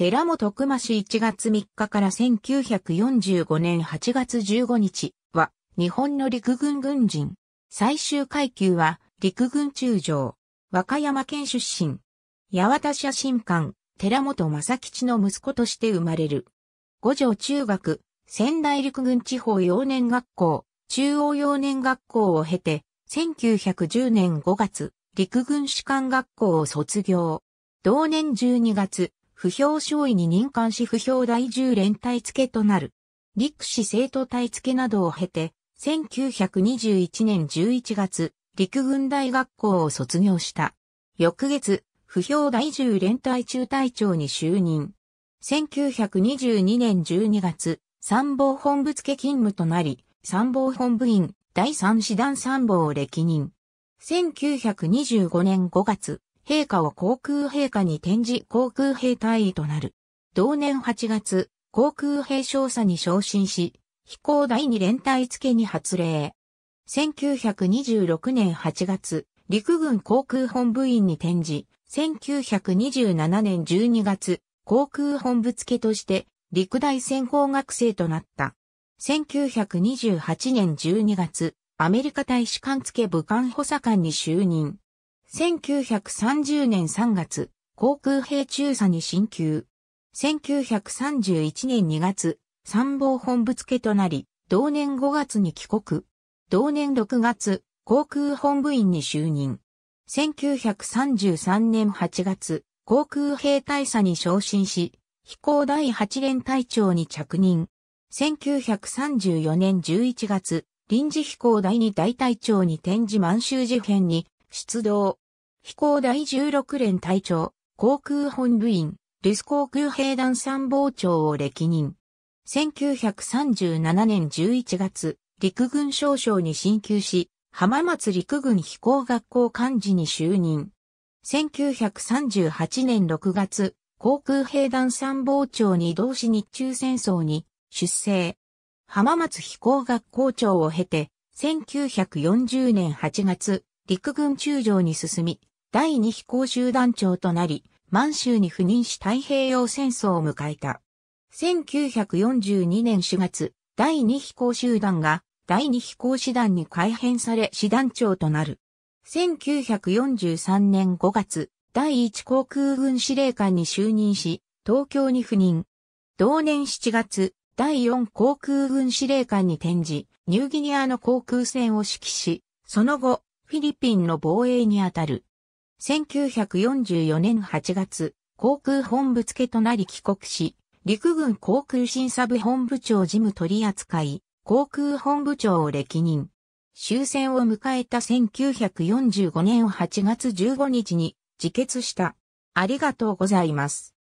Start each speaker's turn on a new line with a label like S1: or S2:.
S1: 寺本熊氏1月3日から1945年8月15日は日本の陸軍軍人。最終階級は陸軍中将。和歌山県出身。八幡写真館、寺本正吉の息子として生まれる。五条中学、仙台陸軍地方幼年学校、中央幼年学校を経て、1910年5月、陸軍士官学校を卒業。同年12月、不評少尉に任官し不評第10連隊付となる。陸士生徒隊付などを経て、1921年11月、陸軍大学校を卒業した。翌月、不評第10連隊中隊長に就任。1922年12月、参謀本部付勤務となり、参謀本部員第3師団参謀を歴任。1925年5月、陛下を航空陛下に転じ航空兵隊員となる。同年8月、航空兵少佐に昇進し、飛行第二連隊付けに発令。1926年8月、陸軍航空本部員に転じ、1927年12月、航空本部付として、陸大専攻学生となった。1928年12月、アメリカ大使館付武官補佐官に就任。1930年3月、航空兵中佐に進級。1931年2月、参謀本部付となり、同年5月に帰国。同年6月、航空本部員に就任。1933年8月、航空兵大佐に昇進し、飛行第8連隊長に着任。1934年11月、臨時飛行第2大隊長に転じ満州事変に出動。飛行第16連隊長、航空本部員、留ス航空兵団参謀長を歴任。1937年11月、陸軍少将に進級し、浜松陸軍飛行学校幹事に就任。1938年6月、航空兵団参謀長に同志日中戦争に出征。浜松飛行学校長を経て、1940年8月、陸軍中将に進み、第二飛行集団長となり、満州に赴任し太平洋戦争を迎えた。1942年4月、第二飛行集団が第二飛行師団に改編され師団長となる。1943年5月、第一航空軍司令官に就任し、東京に赴任。同年7月、第四航空軍司令官に転じ、ニューギニアの航空戦を指揮し、その後、フィリピンの防衛にあたる。1944年8月、航空本部付となり帰国し、陸軍航空審査部本部長事務取扱い、航空本部長を歴任。終戦を迎えた1945年8月15日に自決した。ありがとうございます。